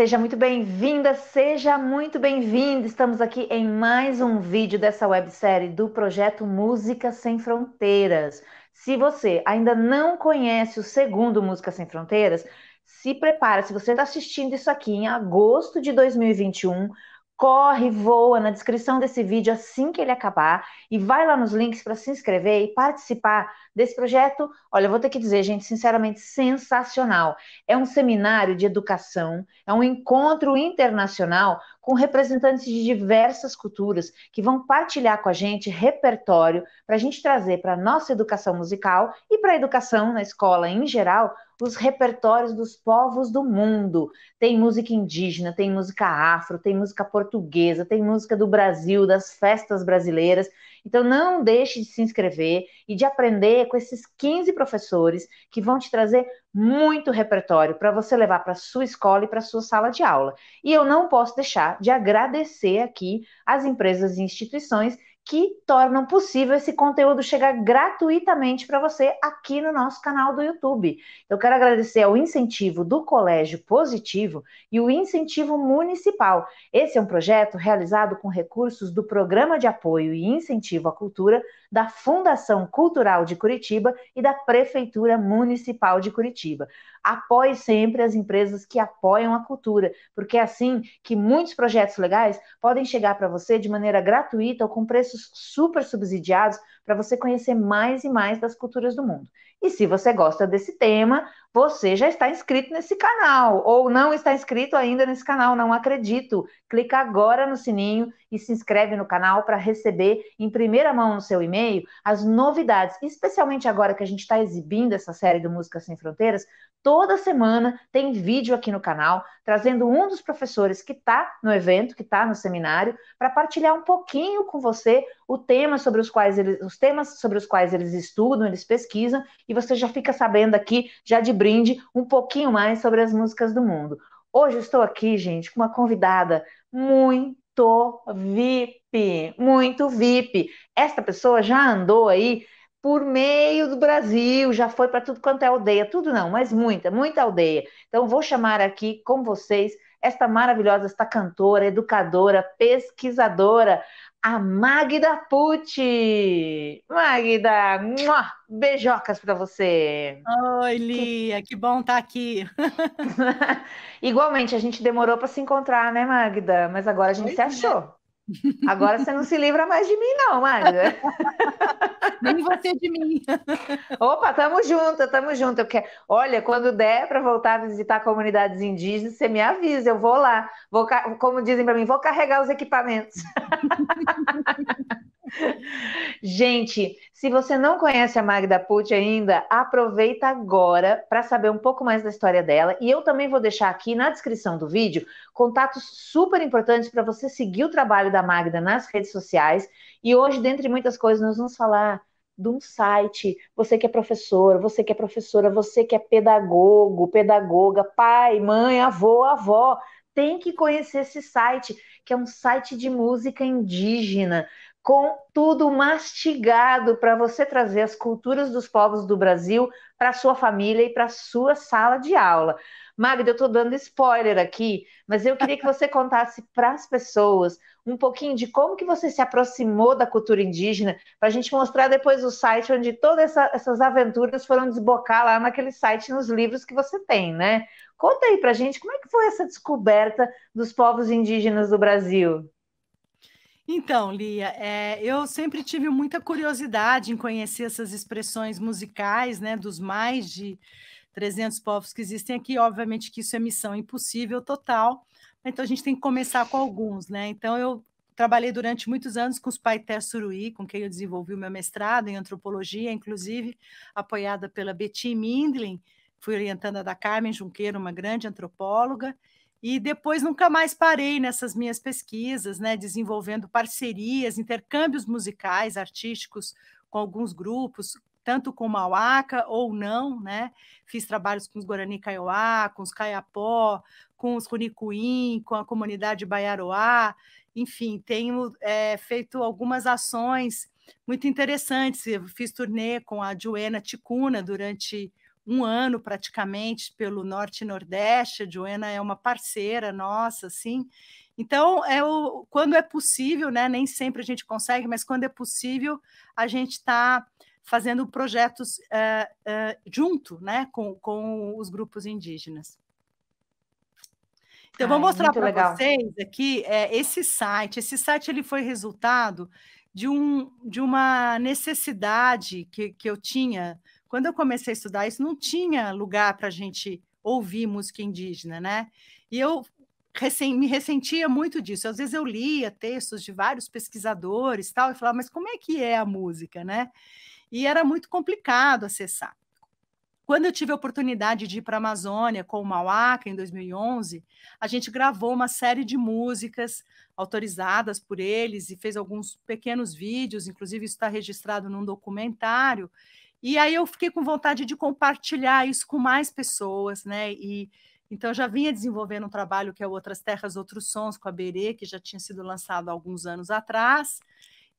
seja muito bem-vinda, seja muito bem-vindo. Estamos aqui em mais um vídeo dessa websérie do projeto Música Sem Fronteiras. Se você ainda não conhece o segundo Música Sem Fronteiras, se prepara. Se você está assistindo isso aqui em agosto de 2021, corre, voa na descrição desse vídeo assim que ele acabar e vai lá nos links para se inscrever e participar desse projeto, olha, vou ter que dizer, gente, sinceramente, sensacional. É um seminário de educação, é um encontro internacional com representantes de diversas culturas que vão partilhar com a gente repertório para a gente trazer para a nossa educação musical e para a educação na escola em geral os repertórios dos povos do mundo. Tem música indígena, tem música afro, tem música portuguesa, tem música do Brasil, das festas brasileiras. Então, não deixe de se inscrever e de aprender com esses 15 professores que vão te trazer muito repertório para você levar para sua escola e para sua sala de aula. E eu não posso deixar de agradecer aqui as empresas e instituições que tornam possível esse conteúdo chegar gratuitamente para você aqui no nosso canal do YouTube. Eu quero agradecer ao incentivo do Colégio Positivo e o incentivo municipal. Esse é um projeto realizado com recursos do Programa de Apoio e Incentivo à Cultura da Fundação Cultural de Curitiba e da Prefeitura Municipal de Curitiba apoie sempre as empresas que apoiam a cultura, porque é assim que muitos projetos legais podem chegar para você de maneira gratuita ou com preços super subsidiados para você conhecer mais e mais das culturas do mundo. E se você gosta desse tema, você já está inscrito nesse canal ou não está inscrito ainda nesse canal, não acredito. Clica agora no sininho e se inscreve no canal para receber em primeira mão no seu e-mail as novidades, especialmente agora que a gente está exibindo essa série do Música Sem Fronteiras. Toda semana tem vídeo aqui no canal trazendo um dos professores que está no evento, que está no seminário, para partilhar um pouquinho com você o tema sobre os quais eles, os temas sobre os quais eles estudam, eles pesquisam, e você já fica sabendo aqui, já de brinde, um pouquinho mais sobre as músicas do mundo. Hoje estou aqui, gente, com uma convidada muito VIP, muito VIP. Esta pessoa já andou aí por meio do Brasil, já foi para tudo quanto é aldeia, tudo não, mas muita, muita aldeia. Então, vou chamar aqui com vocês esta maravilhosa, esta cantora, educadora, pesquisadora, a Magda Pucci. Magda, beijocas para você. Oi, Lia, que bom estar tá aqui. Igualmente, a gente demorou para se encontrar, né, Magda? Mas agora a gente pois se é. achou. Agora você não se livra mais de mim, não, Magda. Nem você de mim. Opa, tamo junto, tamo junto. Eu quero... Olha, quando der para voltar a visitar comunidades indígenas, você me avisa, eu vou lá. Vou, como dizem para mim, vou carregar os equipamentos. Gente, se você não conhece a Magda Pucci ainda, aproveita agora para saber um pouco mais da história dela. E eu também vou deixar aqui na descrição do vídeo contatos super importantes para você seguir o trabalho da Magda nas redes sociais. E hoje, dentre muitas coisas, nós vamos falar de um site. Você que é professor, você que é professora, você que é pedagogo, pedagoga, pai, mãe, avô, avó, tem que conhecer esse site, que é um site de música indígena com tudo mastigado para você trazer as culturas dos povos do Brasil para sua família e para sua sala de aula. Magda, eu estou dando spoiler aqui, mas eu queria que você contasse para as pessoas um pouquinho de como que você se aproximou da cultura indígena, para a gente mostrar depois o site onde todas essa, essas aventuras foram desbocar lá naquele site, nos livros que você tem, né? Conta aí para a gente como é que foi essa descoberta dos povos indígenas do Brasil. Então, Lia, é, eu sempre tive muita curiosidade em conhecer essas expressões musicais, né, dos mais de 300 povos que existem aqui. Obviamente que isso é missão impossível total, então a gente tem que começar com alguns, né? Então eu trabalhei durante muitos anos com os Paité Suruí, com quem eu desenvolvi o meu mestrado em antropologia, inclusive apoiada pela Betty Mindlin, fui orientanda da Carmen Junqueira, uma grande antropóloga, e depois nunca mais parei nessas minhas pesquisas, né, desenvolvendo parcerias, intercâmbios musicais, artísticos com alguns grupos, tanto com Mauaca ou não, né? Fiz trabalhos com os Guarani Kaiowá, com os Caiapó, com os Runicuim, com a comunidade Baiaroá, enfim, tenho é, feito algumas ações muito interessantes. Eu fiz turnê com a Joena Ticuna durante um ano praticamente pelo Norte e Nordeste. A Joana é uma parceira nossa, assim. Então, é o, quando é possível, né? Nem sempre a gente consegue, mas quando é possível, a gente está fazendo projetos uh, uh, junto, né? Com, com os grupos indígenas. Então, Ai, vou mostrar para vocês aqui é, esse site. Esse site ele foi resultado de, um, de uma necessidade que, que eu tinha quando eu comecei a estudar isso, não tinha lugar para a gente ouvir música indígena, né? E eu recém, me ressentia muito disso. Às vezes eu lia textos de vários pesquisadores tal, e falava, mas como é que é a música, né? E era muito complicado acessar. Quando eu tive a oportunidade de ir para a Amazônia com o Mauaca, em 2011, a gente gravou uma série de músicas autorizadas por eles e fez alguns pequenos vídeos, inclusive isso está registrado num documentário, e aí eu fiquei com vontade de compartilhar isso com mais pessoas, né? E então já vinha desenvolvendo um trabalho que é Outras Terras, Outros Sons com a Berê, que já tinha sido lançado há alguns anos atrás.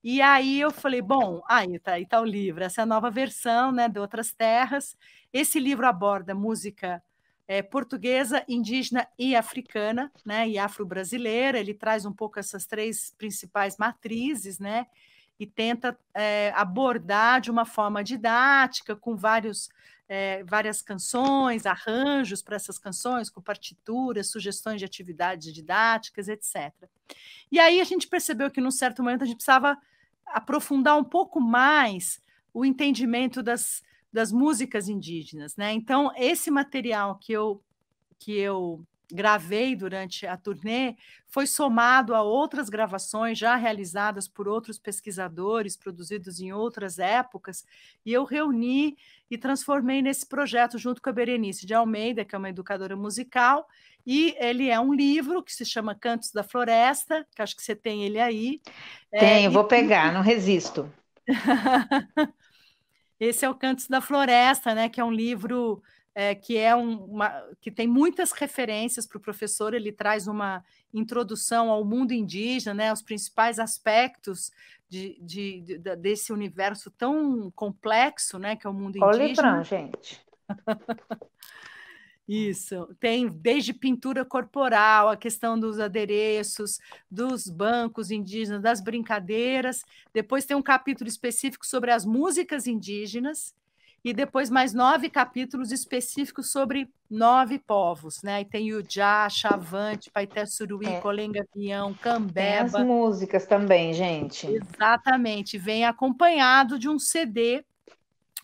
E aí eu falei, bom, aí tá, aí tá o livro, essa é a nova versão, né, de Outras Terras. Esse livro aborda música é, portuguesa, indígena e africana, né, e afro-brasileira. Ele traz um pouco essas três principais matrizes, né? e tenta é, abordar de uma forma didática, com vários, é, várias canções, arranjos para essas canções, com partituras, sugestões de atividades didáticas, etc. E aí a gente percebeu que, num certo momento, a gente precisava aprofundar um pouco mais o entendimento das, das músicas indígenas. Né? Então, esse material que eu, que eu gravei durante a turnê foi somado a outras gravações já realizadas por outros pesquisadores, produzidos em outras épocas, e eu reuni e transformei nesse projeto junto com a Berenice de Almeida, que é uma educadora musical, e ele é um livro que se chama Cantos da Floresta, que acho que você tem ele aí. É, Tenho, é, vou e... pegar, não resisto. Esse é o Cantos da Floresta, né, que é um livro é, que é um, uma, que tem muitas referências para o professor, ele traz uma introdução ao mundo indígena, né, os principais aspectos de, de, de desse universo tão complexo, né, que é o mundo Olha indígena. Olha gente. Isso, tem desde pintura corporal, a questão dos adereços, dos bancos indígenas, das brincadeiras. Depois tem um capítulo específico sobre as músicas indígenas, e depois mais nove capítulos específicos sobre nove povos, né? E tem Yujá, Chavante, Paité Suruí, é. Pião, Cambeba. Tem as músicas também, gente. Exatamente. Vem acompanhado de um CD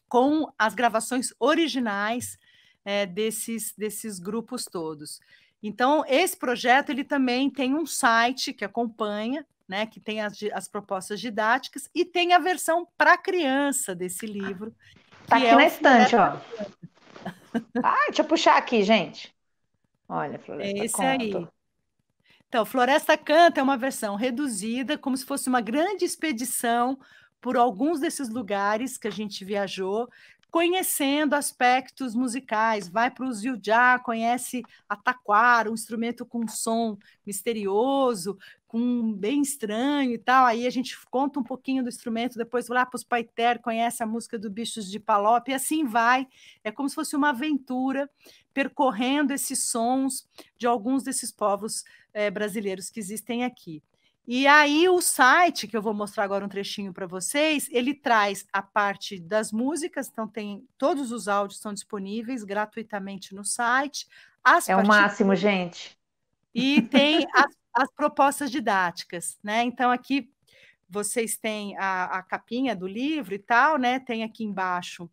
com as gravações originais é, desses, desses grupos todos. Então, esse projeto ele também tem um site que acompanha, né, que tem as, as propostas didáticas e tem a versão para criança desse livro, Tá aqui é na estante, ó. Ah, deixa eu puxar aqui, gente. Olha, Floresta é esse Aí. Então, Floresta Canta é uma versão reduzida, como se fosse uma grande expedição por alguns desses lugares que a gente viajou, conhecendo aspectos musicais. Vai para o Ziljá, conhece a taquara, um instrumento com som misterioso, com bem estranho e tal. Aí a gente conta um pouquinho do instrumento, depois lá para os Paiter, conhece a música do Bichos de Palop, e assim vai. É como se fosse uma aventura percorrendo esses sons de alguns desses povos é, brasileiros que existem aqui. E aí o site, que eu vou mostrar agora um trechinho para vocês, ele traz a parte das músicas, então tem todos os áudios estão disponíveis gratuitamente no site. é o máximo, gente. E tem as as propostas didáticas, né? Então aqui vocês têm a, a, capinha do livro e tal, né? Tem aqui embaixo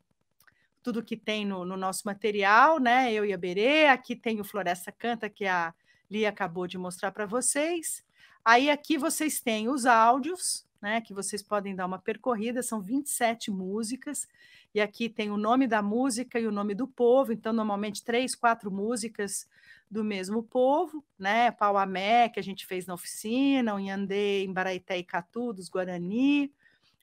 tudo que tem no, no nosso material, né? Eu e a Berê, aqui tem o Floresta Canta, que a Lia acabou de mostrar para vocês. Aí aqui vocês têm os áudios, né, que vocês podem dar uma percorrida, são 27 músicas, e aqui tem o nome da música e o nome do povo, então normalmente três, quatro músicas do mesmo povo, né, Pauamé, que a gente fez na oficina, o em Baraité e Catu, dos Guarani, o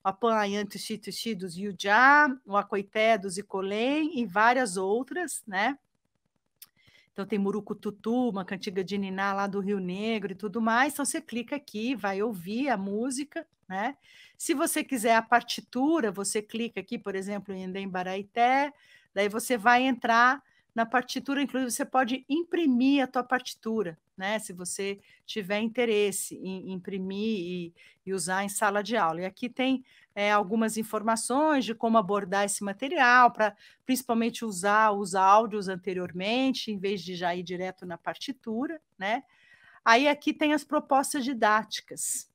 Apanhayan Tuxi Tuxi dos Yujá, o Acoité dos Icolém e várias outras, né, então tem Murucututu, uma cantiga de Niná lá do Rio Negro e tudo mais. Então você clica aqui, vai ouvir a música, né? Se você quiser a partitura, você clica aqui, por exemplo, em Endembaraité, daí você vai entrar na partitura, inclusive, você pode imprimir a tua partitura, né? Se você tiver interesse em imprimir e, e usar em sala de aula. E aqui tem é, algumas informações de como abordar esse material, para principalmente usar os áudios anteriormente, em vez de já ir direto na partitura, né? Aí aqui tem as propostas didáticas.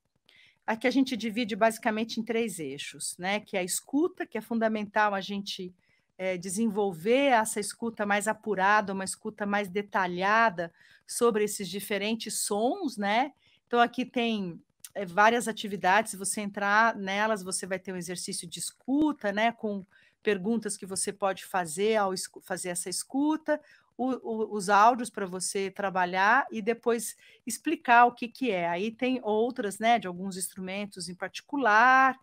Aqui a gente divide basicamente em três eixos, né? Que é a escuta, que é fundamental a gente é, desenvolver essa escuta mais apurada, uma escuta mais detalhada sobre esses diferentes sons, né? Então aqui tem é, várias atividades, se você entrar nelas, você vai ter um exercício de escuta, né? Com perguntas que você pode fazer ao fazer essa escuta, o, o, os áudios para você trabalhar e depois explicar o que, que é. Aí tem outras, né, de alguns instrumentos em particular,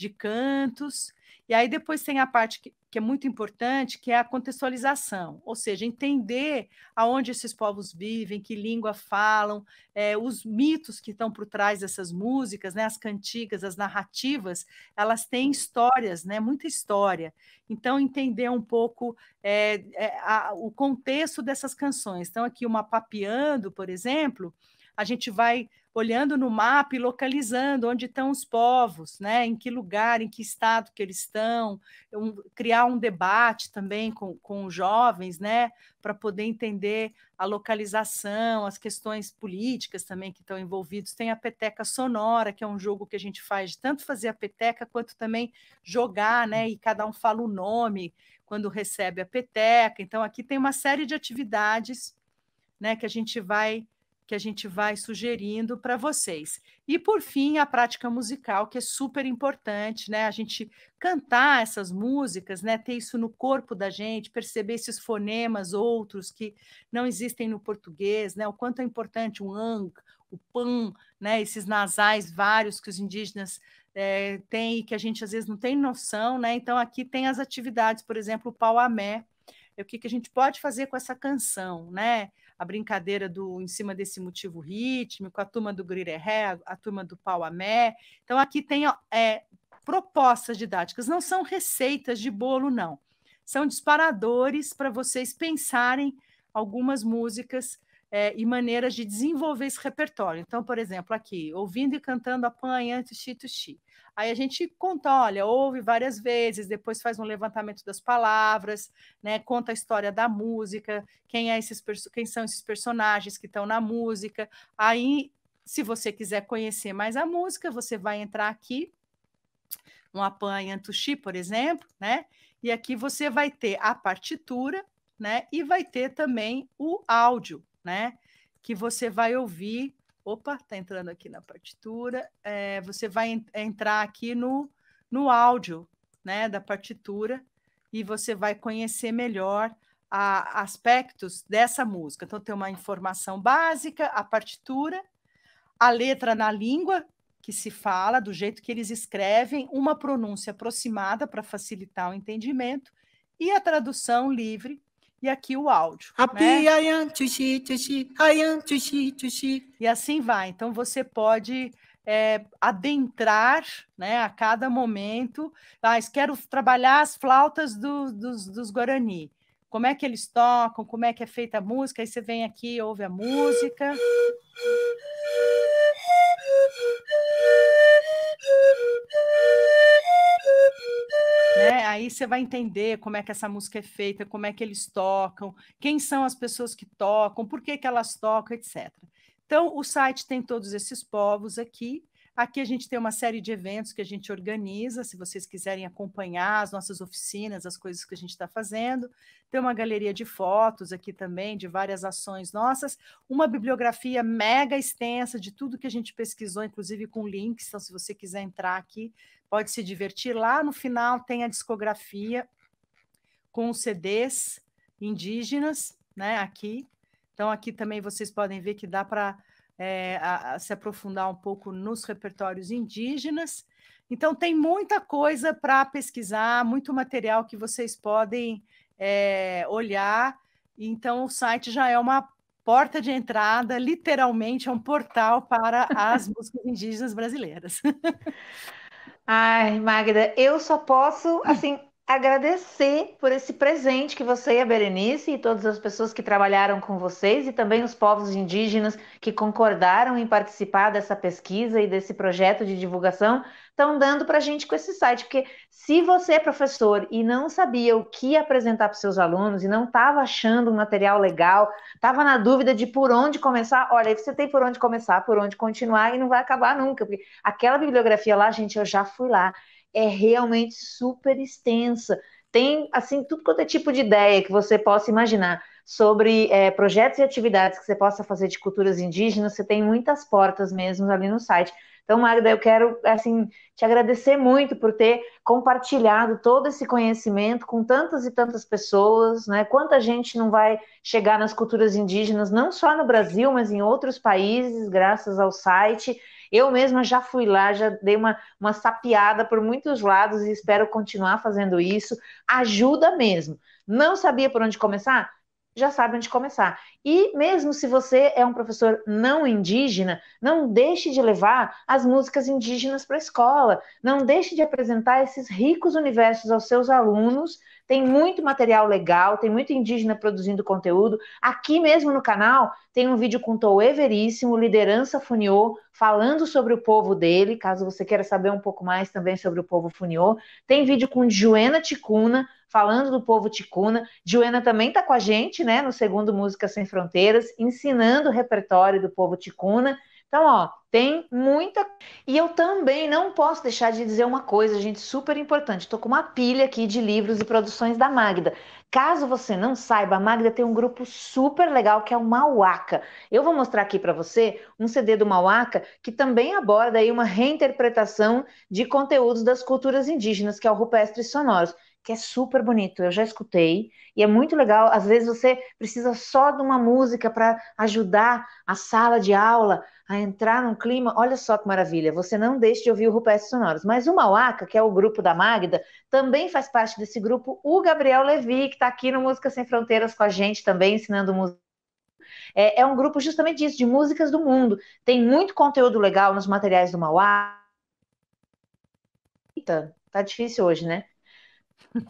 de cantos. E aí depois tem a parte que, que é muito importante, que é a contextualização, ou seja, entender aonde esses povos vivem, que língua falam, é, os mitos que estão por trás dessas músicas, né, as cantigas, as narrativas, elas têm histórias, né, muita história. Então, entender um pouco é, é, a, o contexto dessas canções. Então, aqui uma Papeando, por exemplo, a gente vai olhando no mapa e localizando onde estão os povos, né? em que lugar, em que estado que eles estão, um, criar um debate também com, com os jovens, né? para poder entender a localização, as questões políticas também que estão envolvidos. Tem a peteca sonora, que é um jogo que a gente faz de tanto fazer a peteca quanto também jogar, né? e cada um fala o nome quando recebe a peteca. Então, aqui tem uma série de atividades né, que a gente vai que a gente vai sugerindo para vocês. E por fim, a prática musical, que é super importante, né? A gente cantar essas músicas, né? Ter isso no corpo da gente, perceber esses fonemas outros que não existem no português, né? O quanto é importante o ang, o pan, né? Esses nasais vários que os indígenas é, têm e que a gente às vezes não tem noção, né? Então aqui tem as atividades, por exemplo, o pau amé é o que, que a gente pode fazer com essa canção, né? a brincadeira do em cima desse motivo rítmico, a turma do Grireré, a turma do Pauamé. Então, aqui tem é, propostas didáticas, não são receitas de bolo, não. São disparadores para vocês pensarem algumas músicas é, e maneiras de desenvolver esse repertório. Então, por exemplo, aqui, ouvindo e cantando apanha, tuxi, tuxi. Aí a gente conta, olha, ouve várias vezes, depois faz um levantamento das palavras, né? Conta a história da música, quem é esses quem são esses personagens que estão na música. Aí, se você quiser conhecer mais a música, você vai entrar aqui no Apanha Tuxi, por exemplo, né? E aqui você vai ter a partitura, né? E vai ter também o áudio, né? Que você vai ouvir Opa, tá entrando aqui na partitura. É, você vai en entrar aqui no, no áudio né, da partitura e você vai conhecer melhor a, aspectos dessa música. Então, tem uma informação básica, a partitura, a letra na língua que se fala, do jeito que eles escrevem, uma pronúncia aproximada para facilitar o entendimento e a tradução livre e aqui o áudio. né? E assim vai. Então você pode é, adentrar né, a cada momento. Mas ah, quero trabalhar as flautas do, dos, dos Guarani. Como é que eles tocam, como é que é feita a música, aí você vem aqui e ouve a música. Né? Aí você vai entender como é que essa música é feita, como é que eles tocam, quem são as pessoas que tocam, por que, que elas tocam, etc. Então, o site tem todos esses povos aqui. Aqui a gente tem uma série de eventos que a gente organiza, se vocês quiserem acompanhar as nossas oficinas, as coisas que a gente está fazendo. Tem uma galeria de fotos aqui também, de várias ações nossas. Uma bibliografia mega extensa de tudo que a gente pesquisou, inclusive com links. Então, se você quiser entrar aqui, pode se divertir. Lá no final tem a discografia com CDs indígenas, né? Aqui. Então, aqui também vocês podem ver que dá para é, se aprofundar um pouco nos repertórios indígenas. Então, tem muita coisa para pesquisar, muito material que vocês podem é, olhar. Então, o site já é uma porta de entrada, literalmente, é um portal para as músicas indígenas brasileiras. Ai, Magda, eu só posso, assim, agradecer por esse presente que você e a Berenice e todas as pessoas que trabalharam com vocês e também os povos indígenas que concordaram em participar dessa pesquisa e desse projeto de divulgação estão dando para a gente com esse site. Porque se você é professor e não sabia o que apresentar para seus alunos e não estava achando um material legal, estava na dúvida de por onde começar, olha, você tem por onde começar, por onde continuar e não vai acabar nunca. Porque aquela bibliografia lá, gente, eu já fui lá é realmente super extensa. Tem, assim, tudo quanto é tipo de ideia que você possa imaginar sobre é, projetos e atividades que você possa fazer de culturas indígenas, você tem muitas portas mesmo ali no site. Então, Magda, eu quero assim te agradecer muito por ter compartilhado todo esse conhecimento com tantas e tantas pessoas, né? Quanta gente não vai chegar nas culturas indígenas, não só no Brasil, mas em outros países, graças ao site. Eu mesma já fui lá, já dei uma, uma sapiada por muitos lados e espero continuar fazendo isso. Ajuda mesmo. Não sabia por onde começar? já sabe onde começar. E mesmo se você é um professor não indígena, não deixe de levar as músicas indígenas para a escola, não deixe de apresentar esses ricos universos aos seus alunos. Tem muito material legal, tem muito indígena produzindo conteúdo. Aqui mesmo no canal tem um vídeo com Toe Veríssimo, Liderança Funiô, falando sobre o povo dele, caso você queira saber um pouco mais também sobre o povo Funiô. Tem vídeo com Joena Ticuna, falando do povo ticuna. Joana também está com a gente, né, no segundo Música Sem Fronteiras, ensinando o repertório do povo ticuna. Então, ó, tem muita. E eu também não posso deixar de dizer uma coisa, gente, super importante. Estou com uma pilha aqui de livros e produções da Magda. Caso você não saiba, a Magda tem um grupo super legal que é o Mauaca. Eu vou mostrar aqui para você um CD do Mauaca que também aborda aí uma reinterpretação de conteúdos das culturas indígenas, que é o Rupestre Sonoros que é super bonito. Eu já escutei e é muito legal. Às vezes você precisa só de uma música para ajudar a sala de aula a entrar num clima. Olha só que maravilha! Você não deixa de ouvir o Rupestres Sonoros. Mas o Mauaca, que é o grupo da Magda, também faz parte desse grupo. O Gabriel Levi, que está aqui no Música Sem Fronteiras com a gente também, ensinando música. É, é um grupo justamente disso, de músicas do mundo. Tem muito conteúdo legal nos materiais do Mauaca. Eita, tá difícil hoje, né?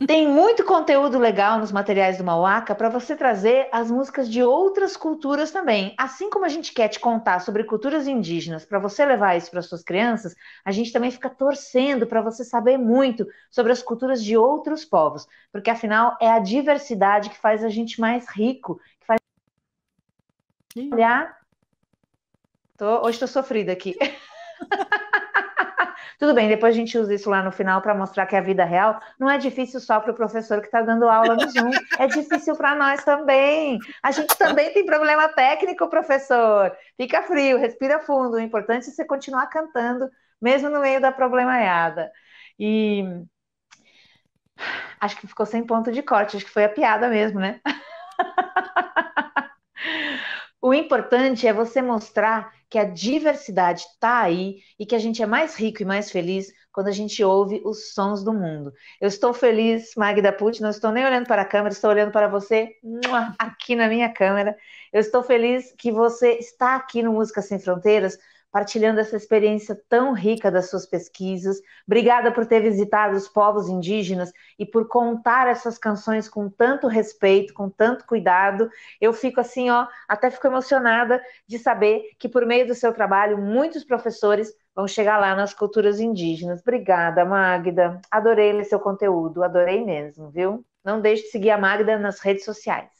Tem muito conteúdo legal nos materiais do Mauaca para você trazer as músicas de outras culturas também. Assim como a gente quer te contar sobre culturas indígenas para você levar isso para suas crianças, a gente também fica torcendo para você saber muito sobre as culturas de outros povos, porque afinal é a diversidade que faz a gente mais rico, que faz olhar. Tô... Hoje estou sofrida aqui. Tudo bem, depois a gente usa isso lá no final para mostrar que a é vida real não é difícil só para o professor que está dando aula no Zoom, é difícil para nós também. A gente também tem problema técnico, professor. Fica frio, respira fundo. O importante é você continuar cantando, mesmo no meio da problemaiada. E acho que ficou sem ponto de corte, acho que foi a piada mesmo, né? O importante é você mostrar que a diversidade está aí e que a gente é mais rico e mais feliz quando a gente ouve os sons do mundo. Eu estou feliz, Magda Pucci, não estou nem olhando para a câmera, estou olhando para você aqui na minha câmera. Eu estou feliz que você está aqui no Música Sem Fronteiras partilhando essa experiência tão rica das suas pesquisas. Obrigada por ter visitado os povos indígenas e por contar essas canções com tanto respeito, com tanto cuidado. Eu fico assim, ó, até fico emocionada de saber que por meio do seu trabalho muitos professores vão chegar lá nas culturas indígenas. Obrigada, Magda. Adorei ler seu conteúdo, adorei mesmo, viu? Não deixe de seguir a Magda nas redes sociais.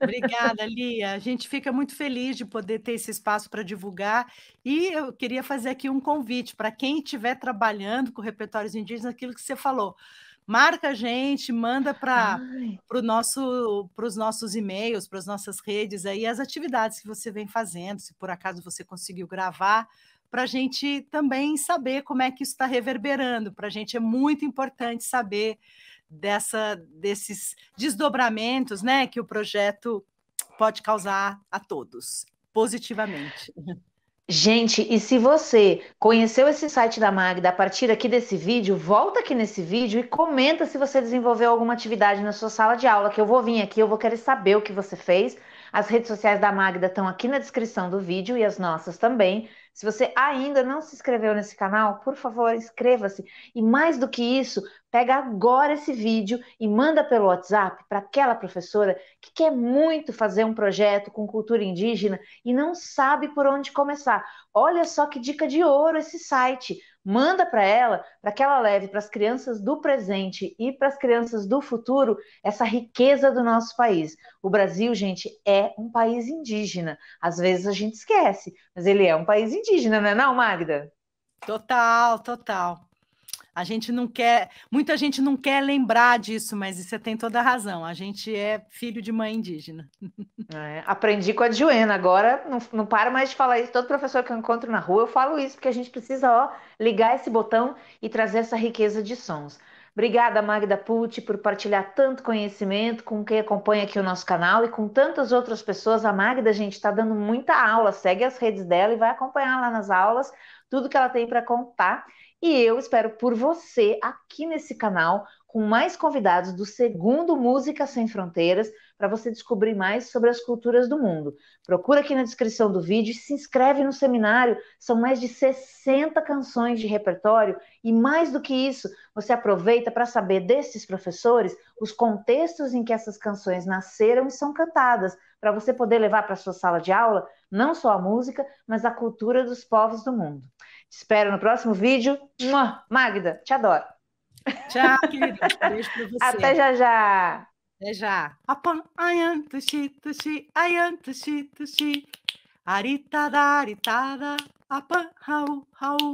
Obrigada, Lia. A gente fica muito feliz de poder ter esse espaço para divulgar. E eu queria fazer aqui um convite para quem estiver trabalhando com repertórios indígenas, aquilo que você falou. Marca a gente, manda para pro nosso, os nossos e-mails, para as nossas redes aí, as atividades que você vem fazendo, se por acaso você conseguiu gravar, para a gente também saber como é que isso está reverberando. Para a gente é muito importante saber dessa, desses desdobramentos né, que o projeto pode causar a todos, positivamente. Gente, e se você conheceu esse site da Magda a partir aqui desse vídeo, volta aqui nesse vídeo e comenta se você desenvolveu alguma atividade na sua sala de aula, que eu vou vir aqui, eu vou querer saber o que você fez. As redes sociais da Magda estão aqui na descrição do vídeo e as nossas também. Se você ainda não se inscreveu nesse canal, por favor, inscreva-se. E mais do que isso, pega agora esse vídeo e manda pelo WhatsApp para aquela professora que quer muito fazer um projeto com cultura indígena e não sabe por onde começar. Olha só que dica de ouro esse site manda para ela, para que ela leve para as crianças do presente e para as crianças do futuro essa riqueza do nosso país. O Brasil, gente, é um país indígena. Às vezes a gente esquece, mas ele é um país indígena, não é não, Magda? Total, total. A gente não quer, muita gente não quer lembrar disso, mas você tem toda a razão. A gente é filho de mãe indígena. É, aprendi com a Joana, agora não, não mais de falar isso. Todo professor que eu encontro na rua, eu falo isso, porque a gente precisa ó, ligar esse botão e trazer essa riqueza de sons. Obrigada, Magda Pucci, por partilhar tanto conhecimento com quem acompanha aqui o nosso canal e com tantas outras pessoas. A Magda, gente, está dando muita aula. Segue as redes dela e vai acompanhar lá nas aulas tudo que ela tem para contar. E eu espero por você aqui nesse canal com mais convidados do segundo Música Sem Fronteiras para você descobrir mais sobre as culturas do mundo. Procura aqui na descrição do vídeo e se inscreve no seminário. São mais de 60 canções de repertório e mais do que isso, você aproveita para saber desses professores os contextos em que essas canções nasceram e são cantadas, para você poder levar para sua sala de aula não só a música, mas a cultura dos povos do mundo. Te espero no próximo vídeo. Magda, te adoro. Tchau, querida. Beijo pra você. Até já já. Até já. Apan, ayan, tuxi, tuxi, Aritada, aritada, apan, hau, hau.